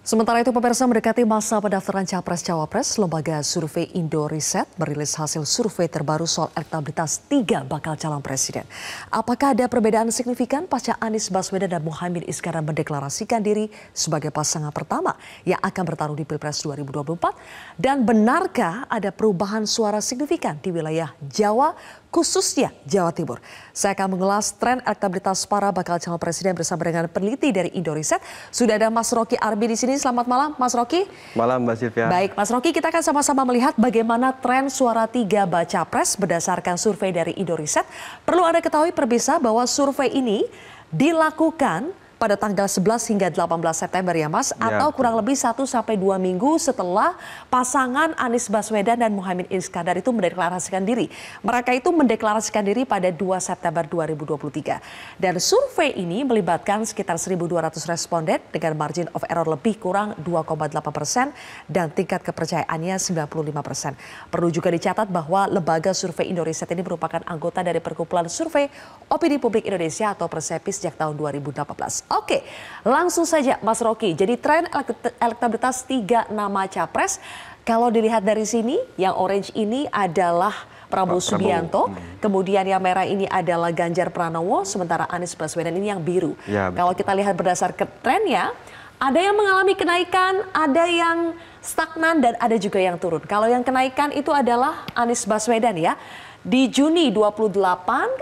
Sementara itu pemirsa mendekati masa pendaftaran Capres-Cawapres, Lembaga Survei Indo Riset merilis hasil survei terbaru soal elektabilitas tiga bakal calon presiden. Apakah ada perbedaan signifikan pasca Anies Baswedan dan Muhammad Iskandar mendeklarasikan diri sebagai pasangan pertama yang akan bertarung di Pilpres 2024? Dan benarkah ada perubahan suara signifikan di wilayah Jawa, khususnya Jawa Timur. Saya akan mengulas tren elektabilitas para bakal calon presiden bersama dengan peneliti dari Indoriset. Sudah ada Mas Rocky Arbi di sini. Selamat malam, Mas Rocky. Malam, Mbak Silvia. Baik, Mas Rocky, kita akan sama-sama melihat bagaimana tren suara tiga baca pres berdasarkan survei dari Indoriset. Perlu Anda ketahui perbisa bahwa survei ini dilakukan pada tanggal 11 hingga 18 September ya Mas ya. atau kurang lebih 1 sampai 2 minggu setelah pasangan Anies Baswedan dan Muhammad Iskandar itu mendeklarasikan diri. Mereka itu mendeklarasikan diri pada 2 September 2023. Dan survei ini melibatkan sekitar 1.200 responden dengan margin of error lebih kurang 2,8 persen dan tingkat kepercayaannya 95 persen. Perlu juga dicatat bahwa lembaga survei Indonesia ini merupakan anggota dari Perkumpulan Survei Opini Publik Indonesia atau Persepi sejak tahun 2018. Oke, langsung saja Mas Rocky. Jadi tren elektabilitas tiga nama capres kalau dilihat dari sini yang orange ini adalah Prabowo Subianto, hmm. kemudian yang merah ini adalah Ganjar Pranowo, sementara Anies Baswedan ini yang biru. Ya, Kalau kita lihat berdasarkan trennya, ada yang mengalami kenaikan, ada yang stagnan, dan ada juga yang turun. Kalau yang kenaikan itu adalah Anies Baswedan ya. Di Juni 28,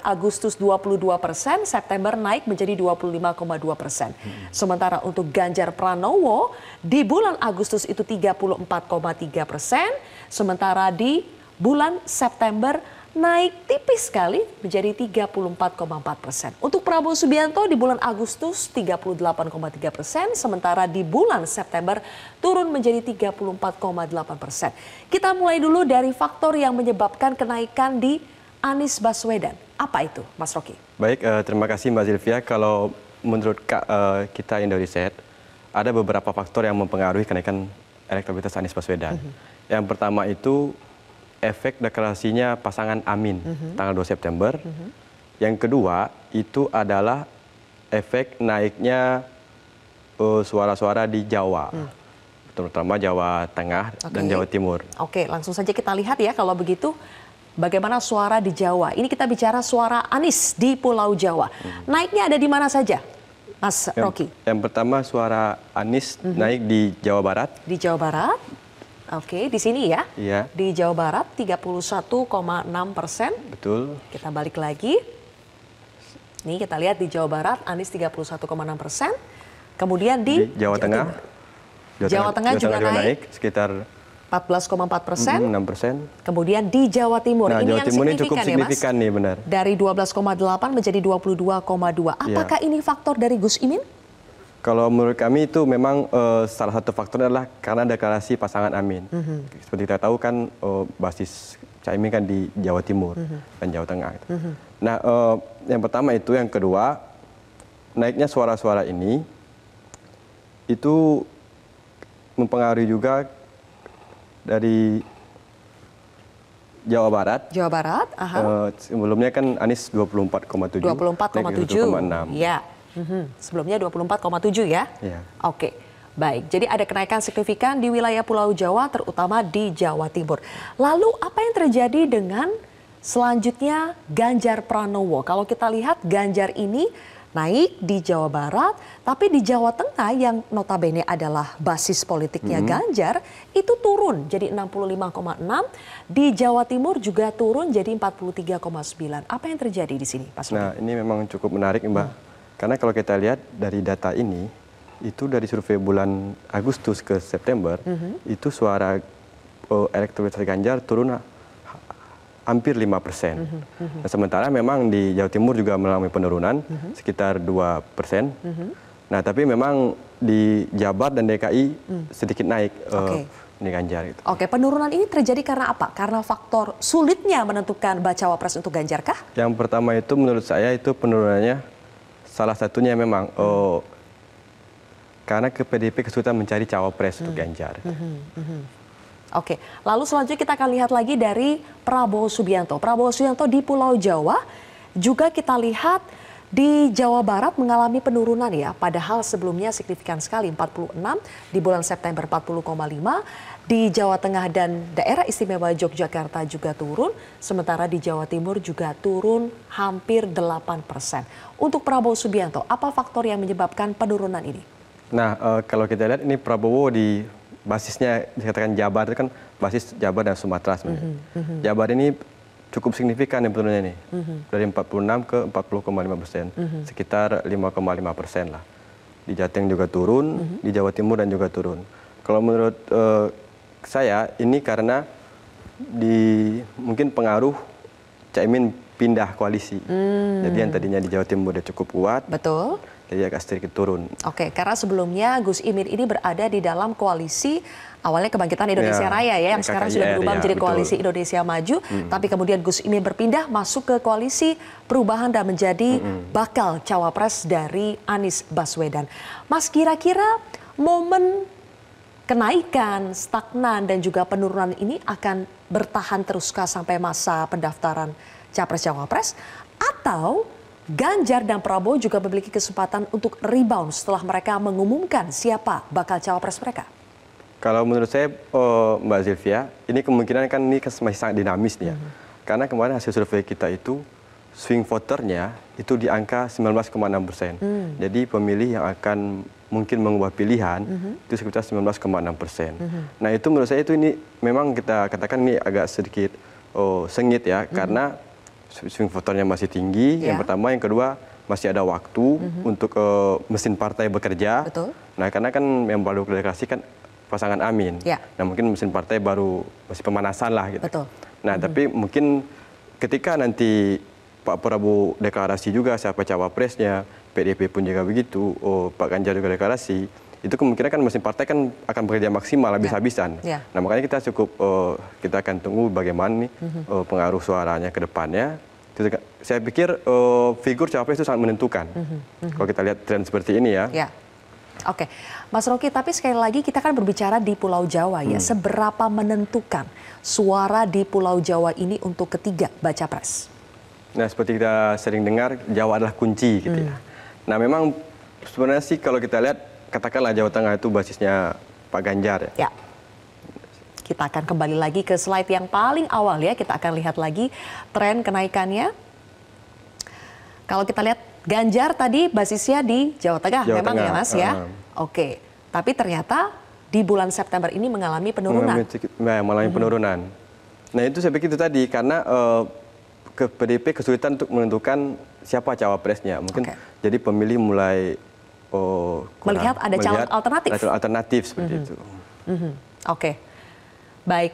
Agustus 22 persen, September naik menjadi 25,2 persen. Sementara untuk Ganjar Pranowo di bulan Agustus itu 34,3 persen, sementara di bulan September naik tipis sekali menjadi 34,4 persen. Untuk Prabowo Subianto di bulan Agustus 38,3 persen, sementara di bulan September turun menjadi 34,8 persen. Kita mulai dulu dari faktor yang menyebabkan kenaikan di Anies Baswedan. Apa itu, Mas Rocky? Baik, eh, terima kasih Mbak Zilvia. Kalau menurut Kak, eh, kita Indoriset, ada beberapa faktor yang mempengaruhi kenaikan elektabilitas Anies Baswedan. Mm -hmm. Yang pertama itu efek deklarasinya pasangan Amin mm -hmm. tanggal 2 September. Mm -hmm. Yang kedua itu adalah efek naiknya eh, suara-suara uh, di Jawa. Mm. Terutama Jawa Tengah okay. dan Jawa Timur. Oke, okay, langsung saja kita lihat ya kalau begitu bagaimana suara di Jawa. Ini kita bicara suara Anis di Pulau Jawa. Hmm. Naiknya ada di mana saja, Mas yang, Rocky? Yang pertama suara Anies hmm. naik di Jawa Barat. Di Jawa Barat. Oke, di sini ya. Iya. Di Jawa Barat 31,6 persen. Betul. Kita balik lagi. Nih kita lihat di Jawa Barat Anies 31,6 persen. Kemudian di, di Jawa Tengah. Jawa, Jawa Tengah, Tengah juga, juga naik. naik sekitar 14,4 persen. 6 persen. Kemudian di Jawa Timur. Nah, ini Jawa yang Timur ini cukup ya, signifikan ya, nih benar. Dari 12,8 menjadi 22,2. Iya. Apakah ya. ini faktor dari Gus Imin? Kalau menurut kami itu memang uh, salah satu faktornya adalah karena deklarasi pasangan Amin. Mm -hmm. Seperti kita tahu kan uh, basis Caimin kan di Jawa Timur mm -hmm. dan Jawa Tengah. Mm -hmm. Nah, uh, yang pertama itu, yang kedua naiknya suara-suara ini itu mempengaruhi juga dari Jawa Barat. Jawa Barat, aha. Uh, sebelumnya kan Anies 24,7. 24,7. 24,6. Ya. Mm-hmm. Sebelumnya 24,7 ya? Yeah. Oke. Baik, jadi ada kenaikan signifikan di wilayah Pulau Jawa, terutama di Jawa Timur. Lalu apa yang terjadi dengan selanjutnya Ganjar Pranowo? Kalau kita lihat Ganjar ini naik di Jawa Barat, tapi di Jawa Tengah yang notabene adalah basis politiknya hmm. Ganjar itu turun jadi 65,6, di Jawa Timur juga turun jadi 43,9. Apa yang terjadi di sini, Pak Sudi? Nah, ini memang cukup menarik, Mbak. Hmm karena kalau kita lihat dari data ini, itu dari survei bulan Agustus ke September, mm -hmm. itu suara uh, Ganjar turun hampir 5 persen. Mm -hmm. nah, sementara memang di Jawa Timur juga mengalami penurunan mm -hmm. sekitar 2 persen. Mm -hmm. Nah, tapi memang di Jabar dan DKI mm. sedikit naik eh, okay. ini Ganjar. Gitu. Oke, penurunan ini terjadi karena apa? Karena faktor sulitnya menentukan bacawa pres untuk Ganjar kah? Yang pertama itu menurut saya itu penurunannya salah satunya memang hmm. oh, karena ke PDP kesulitan mencari cawapres hmm. untuk Ganjar. Hmm, hmm. Hmm. Oke, lalu selanjutnya kita akan lihat lagi dari Prabowo Subianto. Prabowo Subianto di Pulau Jawa juga kita lihat di Jawa Barat mengalami penurunan ya, padahal sebelumnya signifikan sekali 46, di bulan September 40,5, di Jawa Tengah dan daerah istimewa Yogyakarta juga turun, sementara di Jawa Timur juga turun hampir 8 persen. Untuk Prabowo Subianto, apa faktor yang menyebabkan penurunan ini? Nah, eh, kalau kita lihat ini Prabowo di basisnya dikatakan Jabar itu kan basis Jabar dan Sumatera sebenarnya. Mm -hmm. Jabar ini cukup signifikan yang betulnya ini. Mm-hmm. Dari 46 ke 40,5 persen. Mm-hmm. Sekitar 5,5 persen lah. Di Jateng juga turun, mm-hmm. di Jawa Timur dan juga turun. Kalau menurut uh, saya, ini karena di mungkin pengaruh Caimin pindah koalisi. Mm. Jadi yang tadinya di Jawa Timur udah cukup kuat. Betul jadi agak sedikit turun. Oke, karena sebelumnya Gus Imin ini berada di dalam koalisi awalnya Kebangkitan Indonesia ya, Raya ya, yang KKIR, sekarang sudah iya, berubah ya, menjadi betul. koalisi Indonesia Maju, hmm. tapi kemudian Gus Imin berpindah masuk ke koalisi perubahan dan menjadi hmm. bakal cawapres dari Anies Baswedan. Mas kira-kira momen kenaikan, stagnan dan juga penurunan ini akan bertahan teruskah sampai masa pendaftaran capres cawapres atau Ganjar dan Prabowo juga memiliki kesempatan untuk rebound setelah mereka mengumumkan siapa bakal cawapres mereka. Kalau menurut saya oh, Mbak Zilvia, ini kemungkinan kan ini masih sangat dinamis nih ya. Hmm. Karena kemarin hasil survei kita itu swing voternya itu di angka 19,6 persen. Hmm. Jadi pemilih yang akan mungkin mengubah pilihan mm-hmm. itu sekitar 19,6 persen. Mm-hmm. Nah itu menurut saya itu ini memang kita katakan ini agak sedikit oh, sengit ya mm-hmm. karena swing voternya masih tinggi. Yeah. Yang ya. pertama, yang kedua masih ada waktu mm-hmm. untuk uh, mesin partai bekerja. Betul. Nah, karena kan yang baru deklarasi kan pasangan Amin. Yeah. Nah, mungkin mesin partai baru masih pemanasan lah gitu. Betul. Nah, mm-hmm. tapi mungkin ketika nanti Pak Prabowo deklarasi juga siapa cawapresnya, PDP pun juga begitu, oh, Pak Ganjar juga deklarasi itu kemungkinan kan mesin partai kan akan bekerja maksimal iya. habis-habisan. Ya. Nah makanya kita cukup uh, kita akan tunggu bagaimana nih uh, pengaruh suaranya ke depannya. Saya pikir uh, figur cawapres itu sangat menentukan. Mhm, mhm. Kalau kita lihat tren seperti ini ya. ya. Oke, Mas Rocky, tapi sekali lagi kita kan berbicara di Pulau Jawa ya. Hmm. Seberapa menentukan suara di Pulau Jawa ini untuk ketiga baca pres? Nah, seperti kita sering dengar, Jawa adalah kunci gitu ya. hmm. ya. Nah, memang sebenarnya sih kalau kita lihat katakanlah Jawa Tengah itu basisnya Pak Ganjar ya. ya. Kita akan kembali lagi ke slide yang paling awal ya. Kita akan lihat lagi tren kenaikannya. Kalau kita lihat Ganjar tadi basisnya di Jawa Tengah Jawa memang ya, Tengah. ya Mas ya. Uh. Oke. Tapi ternyata di bulan September ini mengalami penurunan. Mengalami, nah, mengalami hmm. Nah, itu saya pikir itu tadi karena uh, ke PDP kesulitan untuk menentukan siapa cawapresnya. Mungkin okay. jadi pemilih mulai oh, melihat ada calon melihat alternatif. Alternatif seperti mm -hmm. itu. Mm -hmm. Oke, okay. baik.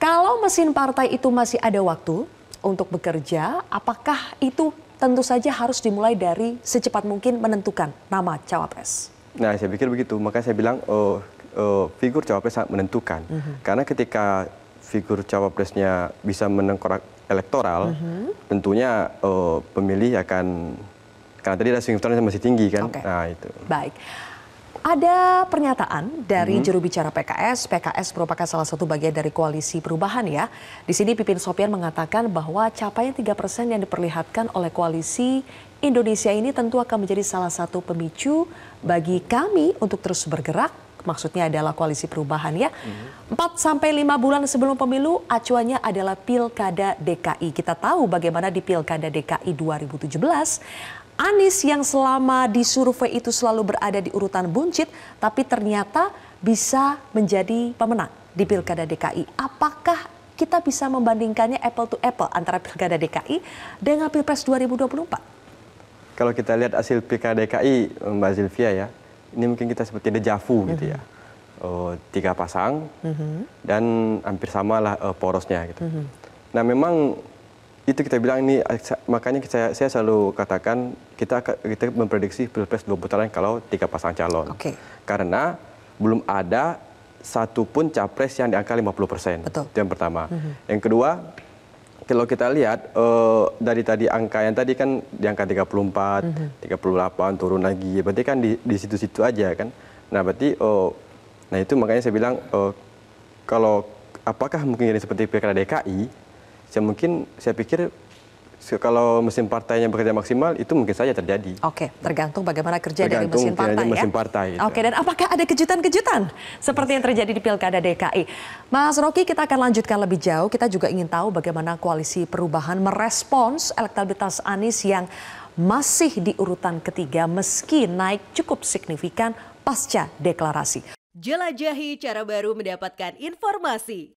Kalau mesin partai itu masih ada waktu untuk bekerja, apakah itu tentu saja harus dimulai dari secepat mungkin menentukan nama cawapres? Nah, saya pikir begitu. Maka saya bilang oh, oh, figur cawapres sangat menentukan. Mm -hmm. Karena ketika figur cawapresnya bisa menengkorak elektoral, mm -hmm. tentunya oh, pemilih akan karena tadi rasio inflasi masih tinggi kan. Okay. Nah, itu. Baik. Ada pernyataan dari hmm. juru bicara PKS. PKS merupakan salah satu bagian dari koalisi perubahan ya. Di sini Pipin Sopian mengatakan bahwa capaian tiga persen yang diperlihatkan oleh koalisi Indonesia ini tentu akan menjadi salah satu pemicu bagi kami untuk terus bergerak. Maksudnya adalah koalisi perubahan ya. Hmm. Empat sampai lima bulan sebelum pemilu acuannya adalah Pilkada DKI. Kita tahu bagaimana di Pilkada DKI 2017 Anies yang selama di survei itu selalu berada di urutan buncit, tapi ternyata bisa menjadi pemenang di Pilkada DKI. Apakah kita bisa membandingkannya apple to apple antara Pilkada DKI dengan Pilpres 2024? Kalau kita lihat hasil Pilkada DKI, Mbak Zilvia ya, ini mungkin kita seperti dejavu mm -hmm. gitu ya. Mhm. Oh, tiga pasang mm -hmm. dan hampir samalah uh, porosnya gitu. Mm -hmm. Nah memang itu kita bilang ini makanya saya, saya selalu katakan kita kita memprediksi pilpres dua putaran kalau tiga pasang calon. Okay. Karena belum ada satu pun capres yang di angka 50 persen. Itu yang pertama. Mm -hmm. Yang kedua, kalau kita lihat uh, dari tadi angka yang tadi kan di angka 34, mm -hmm. 38 turun lagi. Berarti kan di situ-situ aja kan. Nah, berarti uh, nah itu makanya saya bilang uh, kalau apakah mungkin jadi seperti Pilkada DKI saya mungkin saya pikir kalau mesin partainya bekerja maksimal itu mungkin saja terjadi. Oke, tergantung bagaimana kerja tergantung dari mesin partai ya. mesin ya. Partai, gitu. Oke, dan apakah ada kejutan-kejutan seperti yang terjadi di Pilkada DKI? Mas Rocky, kita akan lanjutkan lebih jauh. Kita juga ingin tahu bagaimana koalisi perubahan merespons elektabilitas Anies yang masih di urutan ketiga meski naik cukup signifikan pasca deklarasi. Jelajahi cara baru mendapatkan informasi.